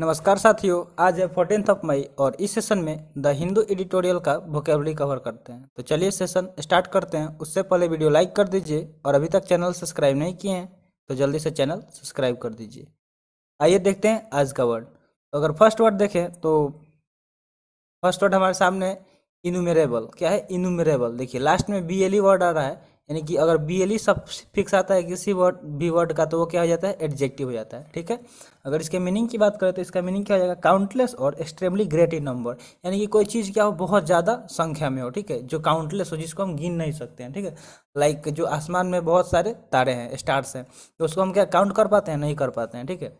नमस्कार साथियों आज है फोर्टीन ऑफ मई और इस सेशन में द हिंदू एडिटोरियल का वोकेबली कवर करते हैं तो चलिए सेशन स्टार्ट करते हैं उससे पहले वीडियो लाइक कर दीजिए और अभी तक चैनल सब्सक्राइब नहीं किए हैं तो जल्दी से चैनल सब्सक्राइब कर दीजिए आइए देखते हैं आज का वर्ड तो अगर फर्स्ट वर्ड देखें तो फर्स्ट वर्ड हमारे सामने इनुमेरेबल क्या है इनुमेरेबल देखिए लास्ट में बी एल ई वर्ड आ रहा है यानी कि अगर बी एल ई सब फिक्स आता है किसी वर्ड बी वर्ड का तो वो क्या हो जाता है एडजेक्टिव हो जाता है ठीक है अगर इसके मीनिंग की बात करें तो इसका मीनिंग क्या हो जाएगा काउंटलेस और एक्सट्रीमली ग्रेट इन नंबर यानी कि कोई चीज़ क्या हो बहुत ज़्यादा संख्या में हो ठीक है जो काउंटलेस हो जिसको हम गिन नहीं सकते हैं ठीक है लाइक जो आसमान में बहुत सारे तारे हैं स्टार्स हैं तो उसको हम क्या काउंट कर पाते हैं नहीं कर पाते हैं ठीक है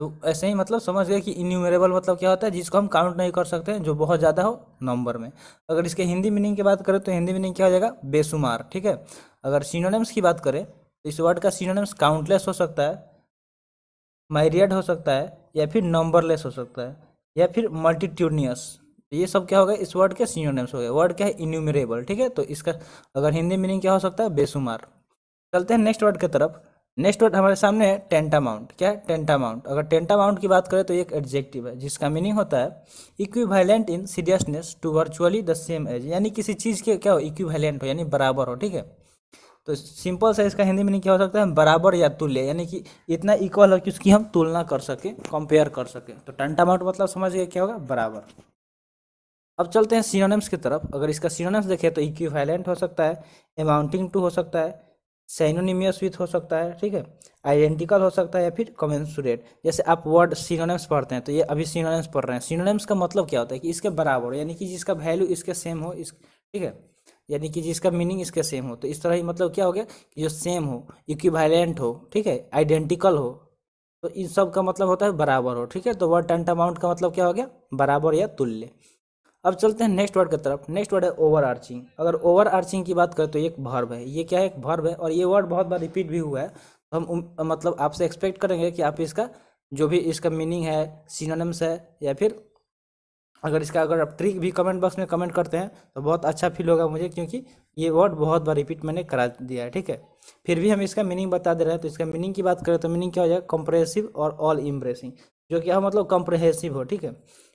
तो ऐसे ही मतलब समझ गए कि इन्यूमरेबल मतलब क्या होता है जिसको हम काउंट नहीं कर सकते हैं जो बहुत ज़्यादा हो नंबर में अगर इसके हिंदी मीनिंग की बात करें तो हिंदी मीनिंग क्या हो जाएगा बेशुमार ठीक है अगर सीनोनेम्स की बात करें तो इस वर्ड का सीनोनेम्स काउंटलेस हो सकता है माइरियड हो सकता है या फिर नंबरलेस हो सकता है या फिर मल्टीट्यूडनियस तो ये सब क्या हो गया इस वर्ड के सीनोनेम्स हो गए वर्ड क्या है इन्यूमरेबल ठीक है तो इसका अगर हिंदी मीनिंग क्या हो सकता है बेशुमार चलते हैं नेक्स्ट वर्ड की तरफ नेक्स्ट वर्ड हमारे सामने है माउंट क्या है माउंट अगर माउंट की बात करें तो एक एडजेक्टिव है जिसका मीनिंग होता है equivalent in seriousness to virtually the same as यानी किसी चीज़ के क्या हो इक्विवेलेंट हो यानी बराबर हो ठीक है तो सिंपल सा इसका हिंदी मीनिंग क्या हो सकता है बराबर या तुल्य यानी कि इतना इक्वल हो कि उसकी हम तुलना कर सकें कंपेयर कर सकें तो माउंट मतलब समझिए क्या होगा बराबर अब चलते हैं सिनोनिम्स की तरफ अगर इसका सिनोनिम्स देखें तो इक्विवेलेंट हो सकता है अमाउंटिंग टू हो सकता है सैनोनिमियस विथ हो सकता है ठीक है आइडेंटिकल हो सकता है या फिर कमेंसुरेट जैसे आप वर्ड सिनोनिम्स पढ़ते हैं तो ये अभी सिनोनिम्स पढ़ रहे हैं सिनोनिम्स का मतलब क्या होता है कि इसके बराबर यानी कि जिसका वैल्यू इसके सेम हो इस ठीक है यानी कि जिसका मीनिंग इसके सेम हो तो इस तरह ही मतलब क्या हो गया कि जो सेम हो इक्विवेलेंट हो ठीक है आइडेंटिकल हो तो इन सब का मतलब होता है बराबर हो ठीक है तो वर्ड टेंट अमाउंट का मतलब क्या हो गया बराबर या तुल्य अब चलते हैं नेक्स्ट वर्ड की तरफ नेक्स्ट वर्ड है ओवर आर्चिंग अगर ओवर आर्चिंग की बात करें तो एक भर्व है ये क्या है एक भर्व है और ये वर्ड बहुत बार रिपीट भी हुआ है तो हम मतलब आपसे एक्सपेक्ट करेंगे कि आप इसका जो भी इसका मीनिंग है सिनोनिम्स है या फिर अगर इसका अगर आप ट्रिक भी कमेंट बॉक्स में कमेंट करते हैं तो बहुत अच्छा फील होगा मुझे क्योंकि ये वर्ड बहुत बार रिपीट मैंने करा दिया है ठीक है फिर भी हम इसका मीनिंग बता दे रहे हैं तो इसका मीनिंग की बात करें तो मीनिंग क्या हो जाएगा कंप्रेसिव और ऑल इम्प्रेसिंग जो कि मतलब कंप्रहेसिव हो ठीक है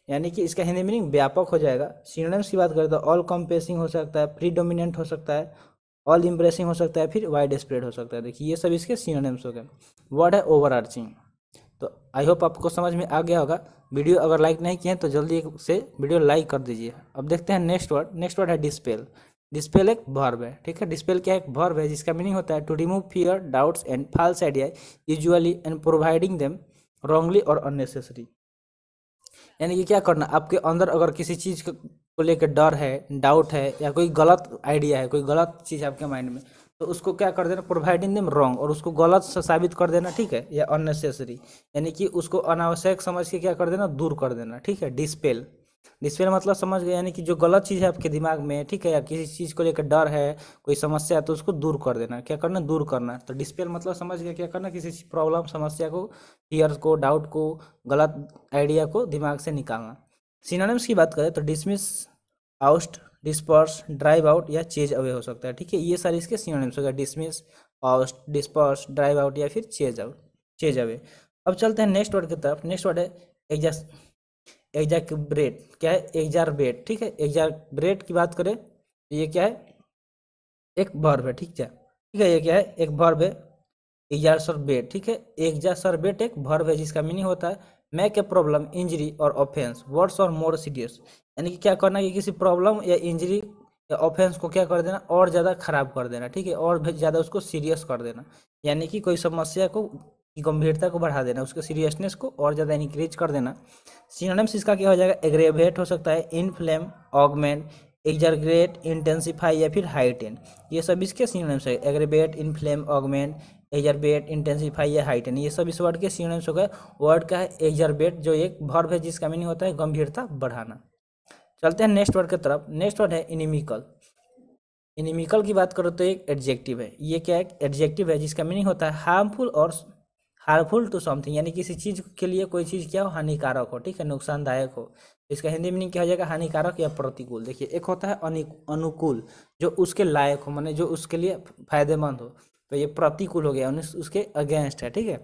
यानी कि इसका हिंदी मीनिंग व्यापक हो जाएगा सीनोनिम्स की बात करें तो ऑल कॉम्पेसिंग हो सकता है प्री डोमिनेंट हो सकता है ऑल इम्प्रेसिंग हो सकता है फिर वाइड स्प्रेड हो सकता है देखिए ये सब इसके सीनोनिम्स हो गए वर्ड है ओवर तो आई होप आपको समझ में आ गया होगा वीडियो अगर लाइक नहीं किए तो जल्दी से वीडियो लाइक कर दीजिए अब देखते हैं नेक्स्ट वर्ड नेक्स्ट वर्ड है डिस्पेल डिस्पेल एक वर्ब है ठीक है डिस्पेल क्या एक वर्ब है जिसका मीनिंग होता है to remove fear doubts and false idea usually and providing them wrongly और अननेसेसरी यानी कि क्या करना आपके अंदर अगर किसी चीज़ को लेकर डर है डाउट है या कोई गलत आइडिया है कोई गलत चीज़ आपके माइंड में तो उसको क्या कर देना प्रोवाइडिंग देम रॉन्ग और उसको गलत साबित कर देना ठीक है या अननेसेसरी यानी कि उसको अनावश्यक समझ के क्या कर देना दूर कर देना ठीक है डिस्पेल डिस्पेयर मतलब समझ गए यानी कि जो गलत चीज़ है आपके दिमाग में ठीक है या किसी चीज़ को लेकर डर है कोई समस्या है तो उसको दूर कर देना क्या करना दूर करना तो डिस्पेयर मतलब समझ गया क्या करना किसी प्रॉब्लम समस्या को फियर को डाउट को गलत आइडिया को दिमाग से निकालना सिनानिम्स की बात करें तो dismiss oust disperse drive out या चेज अवे हो सकता है ठीक है ये सारे इसके सिनोनिम्स हो गया dismiss out disperse drive out या फिर चेज आउट चेज अवे अब चलते हैं नेक्स्ट वर्ड की तरफ नेक्स्ट वर्ड है एग्जास्ट एग्जैक्ट क्या है एग्जारबेट ठीक है एग्जारब्रेट की बात करें तो ये क्या है एक भर्व है ठीक है ठीक है ये क्या है एक भर्व है एग्जार एग्जासरबेट ठीक है एग्जासरबेट एक भर्व है जिसका मीनिंग होता है make a problem injury or offence worse or more सीडियस यानी कि क्या करना कि किसी प्रॉब्लम या इंजरी या ऑफेंस को क्या कर देना और ज़्यादा खराब कर देना ठीक है और ज़्यादा उसको सीरियस कर देना यानी कि कोई समस्या को की गंभीरता को बढ़ा देना उसके सीरियसनेस को और ज़्यादा इंक्रीज कर देना सिनोनिम्स इसका क्या हो जाएगा एग्रेवेट हो सकता है इनफ्लेम ऑगमेंट एग्जरग्रेट इंटेंसीफाई या फिर हाइटेन ये सब इसके सिनोनिम्स है aggravate inflame augment exacerbate intensify या हाइटेन ये सब इस वर्ड के सिनोनिम्स हो गए वर्ड का है एग्जरबेट जो एक वर्ब है जिसका मीनिंग होता है गंभीरता बढ़ाना चलते हैं नेक्स्ट वर्ड की तरफ नेक्स्ट वर्ड है इनिमिकल इनिमिकल की बात करो तो एक एडजेक्टिव है ये क्या एक एडजेक्टिव है जिसका मीनिंग होता है हार्मफुल और हार्मफुल टू समथिंग यानी किसी चीज़ के लिए कोई चीज़ क्या हो हानिकारक हो ठीक है नुकसानदायक हो तो इसका हिंदी मीनिंग क्या हो जाएगा हानिकारक या प्रतिकूल देखिए एक होता है अनुकूल जो उसके लायक हो माने जो उसके लिए फायदेमंद हो तो ये प्रतिकूल हो गया उसके अगेंस्ट है ठीक है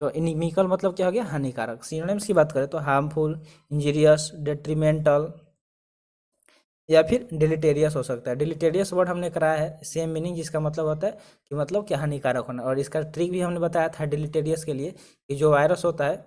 तो इनिमिकल मतलब क्या हो गया हानिकारक सीनोनिम्स की बात करें तो हार्मफुल इंजीरियस डेट्रीमेंटल या फिर डिलीटेरियस हो सकता है डिलीटेरियस वर्ड हमने कराया है सेम मीनिंग जिसका मतलब होता है कि मतलब कि हानिकारक होना और इसका ट्रिक भी हमने बताया था डिलीटेरियस के लिए कि जो वायरस होता है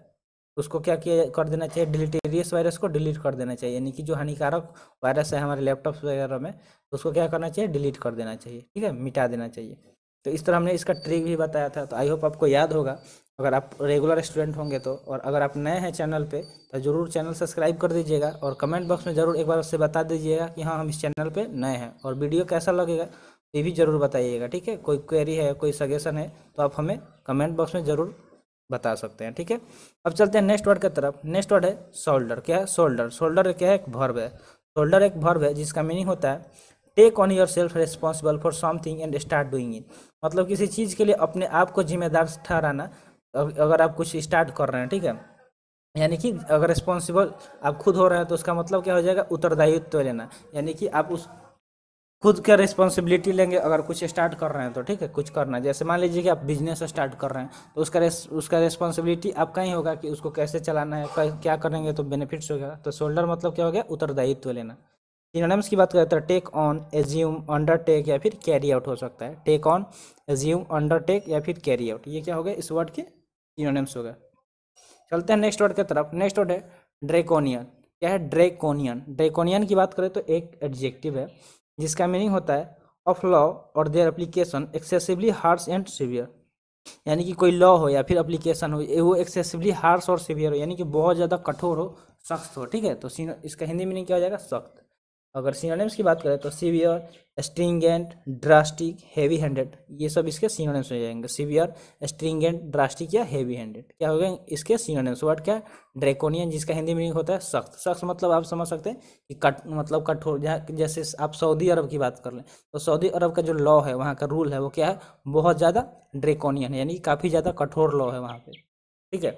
उसको क्या किया कर देना चाहिए डिलीटेरियस वायरस को डिलीट कर देना चाहिए यानी कि जो हानिकारक वायरस है हमारे लैपटॉप वगैरह में उसको क्या करना चाहिए डिलीट कर देना चाहिए ठीक है मिटा देना चाहिए तो इस तरह हमने इसका ट्रिक भी बताया था तो आई होप आपको याद होगा अगर आप रेगुलर स्टूडेंट होंगे तो और अगर आप नए हैं चैनल पे तो ज़रूर चैनल सब्सक्राइब कर दीजिएगा और कमेंट बॉक्स में ज़रूर एक बार उससे बता दीजिएगा कि हाँ हम इस चैनल पे नए हैं और वीडियो कैसा लगेगा ये भी ज़रूर बताइएगा ठीक है कोई क्वेरी है कोई सजेशन है तो आप हमें कमेंट बॉक्स में ज़रूर बता सकते हैं ठीक है अब चलते हैं नेक्स्ट वर्ड की तरफ नेक्स्ट वर्ड है शोल्डर क्या है शोल्डर शोल्डर क्या है एक भर्व है शोल्डर एक भर्व है जिसका मीनिंग होता है take on yourself responsible for something and start doing it मतलब किसी चीज़ के लिए अपने आप को जिम्मेदार ठहराना अगर आप कुछ स्टार्ट कर रहे हैं ठीक है यानी कि अगर रिस्पॉन्सिबल आप खुद हो रहे हैं तो उसका मतलब क्या हो जाएगा उत्तरदायित्व लेना यानी कि आप उस खुद का रिस्पॉन्सिबिलिटी लेंगे अगर कुछ स्टार्ट कर रहे हैं तो ठीक है कुछ करना जैसे मान लीजिए कि आप बिजनेस स्टार्ट कर रहे हैं तो उसका रेस, उसका रिस्पॉन्सिबिलिटी आपका ही होगा कि उसको कैसे चलाना है क्या करेंगे तो बेनिफिट्स होगा तो शोल्डर मतलब क्या हो गया उत्तरदायित्व लेना सिनोनिम्स की बात करें तो टेक ऑन एज्यूम अंडरटेक या फिर कैरी आउट हो सकता है टेक ऑन एज्यूम अंडरटेक या फिर कैरी आउट ये क्या हो गया इस वर्ड के सिनोनिम्स हो गए चलते हैं नेक्स्ट वर्ड की तरफ नेक्स्ट वर्ड है ड्रेकोनियन क्या है ड्रेकोनियन ड्रेकोनियन की बात करें तो एक एडजेक्टिव है जिसका मीनिंग होता है of law or their application excessively harsh and severe यानी कि कोई लॉ हो या फिर एप्लीकेशन हो वो एक्सेसिवली हार्श और सीवियर हो यानी कि बहुत ज़्यादा कठोर हो सख्त हो ठीक है तो इसका हिंदी मीनिंग क्या हो जाएगा सख्त अगर सीनोनेम्स की बात करें तो severe stringent drastic heavy handed ये सब इसके सीनोनेम्स हो जाएंगे सीवियर स्ट्रिंगेंट ड्रास्टिक या हैवी हैंडेड क्या हो गए इसके सिनोनिम्स वर्ड क्या है ड्रेकोनियन जिसका हिंदी मीनिंग होता है सख्त सख्त मतलब आप समझ सकते हैं कि कट मतलब कठोर जैसे आप सऊदी अरब की बात कर लें तो सऊदी अरब का जो लॉ है वहाँ का रूल है वो क्या है बहुत ज़्यादा ड्रेकोनियन है यानी काफ़ी ज़्यादा कठोर लॉ है वहाँ पर ठीक है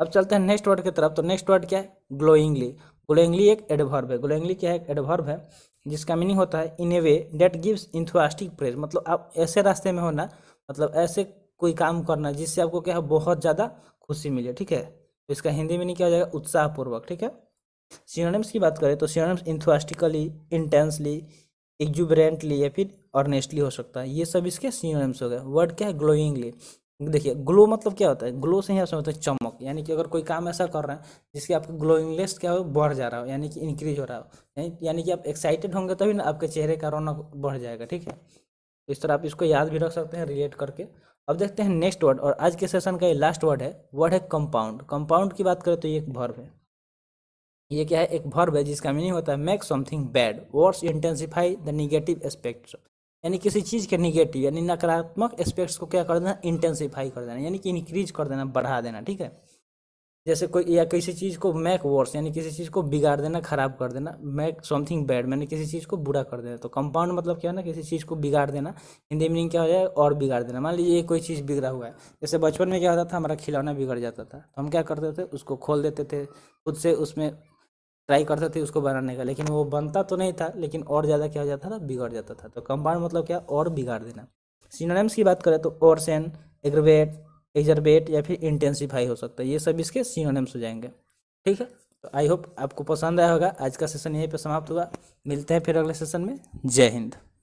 अब चलते हैं नेक्स्ट वर्ड की तरफ तो नेक्स्ट वर्ड क्या है ग्लोइंगली गुलेंगली एक एडवर्ब है गुलेंगली क्या है एडवर्ब है जिसका मीनिंग होता है in a way that gives enthusiastic praise मतलब आप ऐसे रास्ते में होना मतलब ऐसे कोई काम करना जिससे आपको क्या है बहुत ज़्यादा खुशी मिले ठीक है तो इसका हिंदी मीनिंग क्या हो जाएगा उत्साहपूर्वक ठीक है सिनोनिम्स की बात करें तो सिनोनिम्स इंथुआस्टिकली इंटेंसली एग्जुबरेंटली या फिर ऑर्नेस्टली हो सकता है ये सब इसके सिनोनिम्स हो गए वर्ड क्या है ग्लोइंगली देखिए ग्लो मतलब क्या होता है ग्लो से ही आप समझते हैं चमक यानी कि अगर कोई काम ऐसा कर रहे हैं जिसके आपका ग्लोइंगनेस क्या हो बढ़ जा रहा हो यानी कि इंक्रीज हो रहा हो यानी कि आप एक्साइटेड होंगे तभी ना आपके चेहरे का रौनक बढ़ जाएगा ठीक है तो इस तरह आप इसको याद भी रख सकते हैं रिलेट करके अब देखते हैं नेक्स्ट वर्ड और आज के सेशन का ये लास्ट वर्ड है वर्ड है कंपाउंड कंपाउंड की बात करें तो ये एक भर्व है ये क्या है एक भर्व है जिसका मीनिंग होता है make something bad words intensify the negative aspects यानी किसी चीज़ के निगेटिव यानी नकारात्मक एस्पेक्ट्स को क्या कर देना इंटेंसीफाई कर देना यानी कि इंक्रीज कर देना बढ़ा देना ठीक है जैसे कोई या किसी चीज़ को मैक वर्स यानी किसी चीज़ को बिगाड़ देना खराब कर देना मैक समथिंग बैड मैंने किसी चीज़ को बुरा कर देना तो कंपाउंड मतलब क्या है ना किसी चीज़ को बिगाड़ देना हिंदी मीनिंग क्या हो जाए और बिगाड़ देना मान लीजिए कोई चीज़ बिगड़ा हुआ है जैसे बचपन में क्या होता था हमारा खिलौना बिगड़ जाता था तो हम क्या करते थे उसको खोल देते थे खुद से उसमें ट्राई करते थे उसको बनाने का लेकिन वो बनता तो नहीं था लेकिन और ज़्यादा क्या हो जाता था बिगड़ जाता था तो कंपाउंड मतलब क्या और बिगाड़ देना सिनोनिम्स की बात करें तो ओरसेन एग्रवेट एग्जरबेट या फिर इंटेंसिफाई हो सकता है ये सब इसके सिनोनिम्स हो जाएंगे ठीक है तो आई होप आपको पसंद आया होगा आज का सेशन यहीं पर समाप्त हुआ मिलते हैं फिर अगले सेशन में जय हिंद